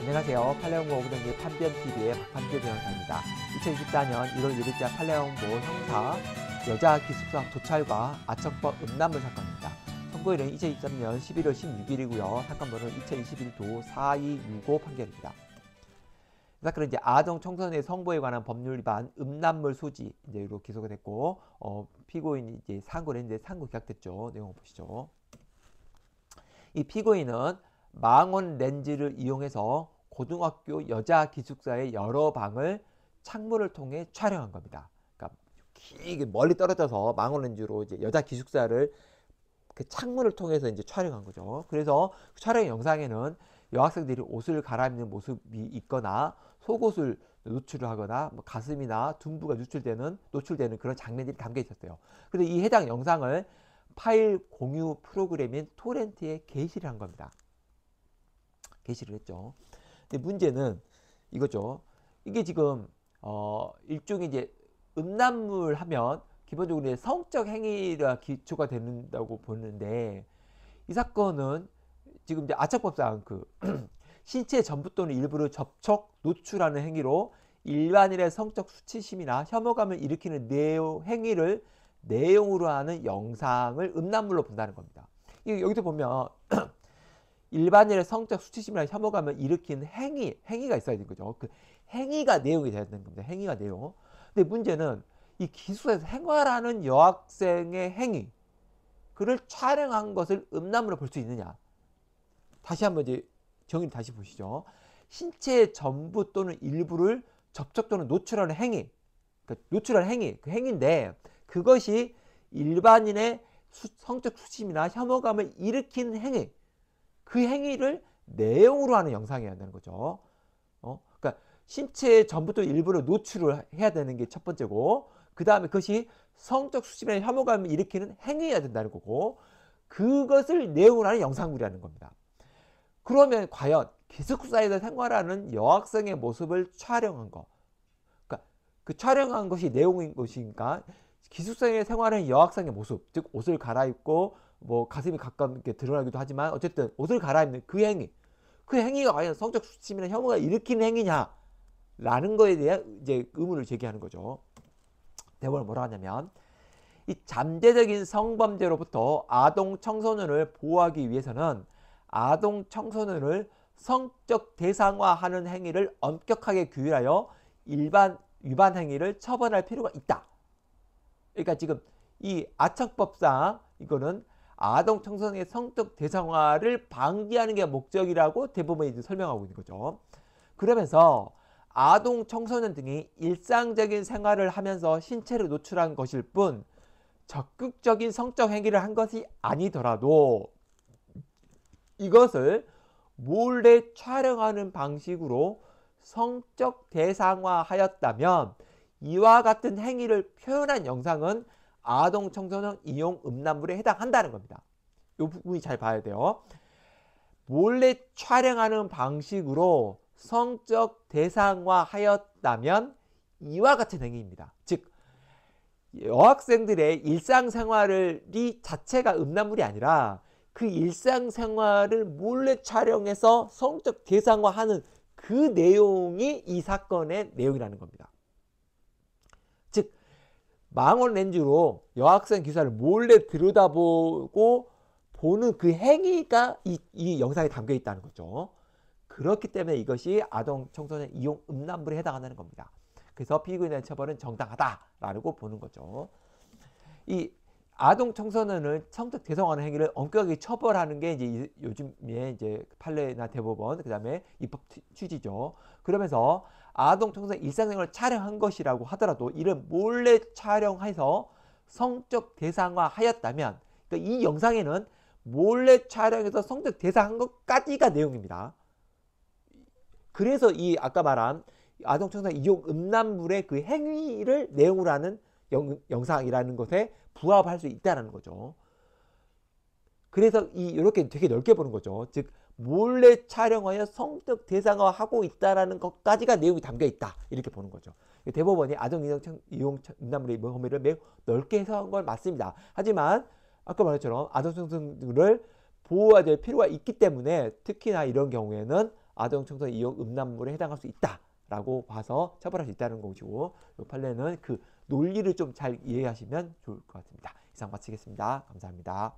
안녕하세요. 팔레옹고 오구동 판변TV의 박판규 변호사입니다. 2024년 1월 1일자 팔레옹고 형사 여자기숙사 도찰과 아청법 음란물 사건입니다. 선고일은 2023년 11월 16일이고요. 사건번호는 2021도 4265 판결입니다. 이 사건은 이제 아동 청소년의 성보에 관한 법률 위반 음란물 소지 이제 이로 기소가 됐고 어, 피고인이 이제 상고를 했는데 상고 기각됐죠. 내용 을 보시죠. 이 피고인은 망원 렌즈를 이용해서 고등학교 여자 기숙사의 여러 방을 창문을 통해 촬영한 겁니다. 그러니까 길게 멀리 떨어져서 망원 렌즈로 이제 여자 기숙사를 그 창문을 통해서 이제 촬영한 거죠. 그래서 그 촬영 영상에는 여학생들이 옷을 갈아입는 모습이 있거나 속옷을 노출 하거나 뭐 가슴이나 둔부가 노출되는 노출되는 그런 장면들이 담겨 있었대요 그래서 이 해당 영상을 파일 공유 프로그램인 토렌트에 게시를 한 겁니다. 게시를 했죠. 근데 문제는 이거죠. 이게 지금 어 일종의 이제 음란물 하면 기본적으로 성적 행위가 기초가 된다고 보는데 이 사건은 지금 이제 아청법상 그 신체 전부 또는 일부를 접촉 노출하는 행위로 일반인의 성적 수치심이나 혐오감을 일으키는 내용 행위를 내용으로 하는 영상을 음란물로 본다는 겁니다. 여기서 보면 일반인의 성적 수치심이나 혐오감을 일으키는 행위, 행위가 있어야 되는 거죠. 그 행위가 내용이 되야 되는 겁니다. 행위가 내용. 근데 문제는 이기숙에서 생활하는 여학생의 행위, 그를 촬영한 것을 음란으로 볼 수 있느냐. 다시 한 번 이제 정의를 다시 보시죠. 신체의 전부 또는 일부를 접촉 또는 노출하는 행위, 그러니까 노출하는 행위, 그 행위인데 그것이 일반인의 수, 성적 수심이나 혐오감을 일으키는 행위, 그 행위를 내용으로 하는 영상이어야 되는 거죠. 어? 그러니까 신체의 전부터 일부를 노출을 해야 되는 게 첫 번째고 그 다음에 그것이 성적 수집이나 혐오감을 일으키는 행위여야 된다는 거고 그것을 내용으로 하는 영상물이라는 겁니다. 그러면 과연 기숙사에서 생활하는 여학생의 모습을 촬영한 거 그러니까 그 촬영한 것이 내용인 것인가 기숙사의 생활은 여학생의 모습, 즉 옷을 갈아입고 뭐 가슴이 가깝게 드러나기도 하지만 어쨌든 옷을 갈아입는 그 행위, 그 행위가 과연 성적 수침이나 혐오가 일으키는 행위냐라는 거에 대한 이제 의문을 제기하는 거죠. 대본을 뭐라 하냐면 이 잠재적인 성범죄로부터 아동 청소년을 보호하기 위해서는 아동 청소년을 성적 대상화하는 행위를 엄격하게 규율하여 일반 위반 행위를 처벌할 필요가 있다. 그러니까 지금 이 아청법상 이거는 아동 청소년의 성적 대상화를 방지하는 게 목적이라고 대부분이 이제 설명하고 있는 거죠. 그러면서 아동 청소년 등이 일상적인 생활을 하면서 신체를 노출한 것일 뿐 적극적인 성적 행위를 한 것이 아니더라도 이것을 몰래 촬영하는 방식으로 성적 대상화하였다면 이와 같은 행위를 표현한 영상은 아동 청소년 이용 음란물에 해당한다는 겁니다. 이 부분이 잘 봐야 돼요. 몰래 촬영하는 방식으로 성적 대상화하였다면 이와 같은 행위입니다. 즉 여학생들의 일상생활이 자체가 음란물이 아니라 그 일상생활을 몰래 촬영해서 성적 대상화하는 그 내용이 이 사건의 내용이라는 겁니다. 망원 렌즈로 여학생 기사를 몰래 들여다보고 보는 그 행위가 이, 이 영상에 담겨 있다는 거죠. 그렇기 때문에 이것이 아동 청소년 이용 음란물에 해당한다는 겁니다. 그래서 피고인의 처벌은 정당하다라고 보는 거죠. 이 아동 청소년을 성적 대성하는 행위를 엄격하게 처벌하는 게 이제 요즘에 이제 판례나 대법원 그다음에 입법 취지죠. 그러면서 아동 청소년 일상생활을 촬영한 것이라고 하더라도 이를 몰래 촬영해서 성적 대상화하였다면 그러니까 이 영상에는 몰래 촬영해서 성적 대상한 것까지가 내용입니다. 그래서 이 아까 말한 아동 청소년 이용 음란물의 그 행위를 내용으로 하는 영, 영상이라는 것에 부합할 수 있다는 라 거죠. 그래서 이 이렇게 되게 넓게 보는 거죠. 즉 몰래 촬영하여 성적 대상화하고 있다라는 것까지가 내용이 담겨 있다 이렇게 보는 거죠. 대법원이 아동 이용 인담물의 범위를 매우 넓게 해석한 건 맞습니다. 하지만 아까 말했처럼 아동 청소년들을 보호해야 될 필요가 있기 때문에 특히나 이런 경우에는 아동 청소년 이용 음란물에 해당할 수 있다. 라고 봐서 처벌할 수 있다는 것이고 이 판례는 그 논리를 좀 잘 이해하시면 좋을 것 같습니다. 이상 마치겠습니다. 감사합니다.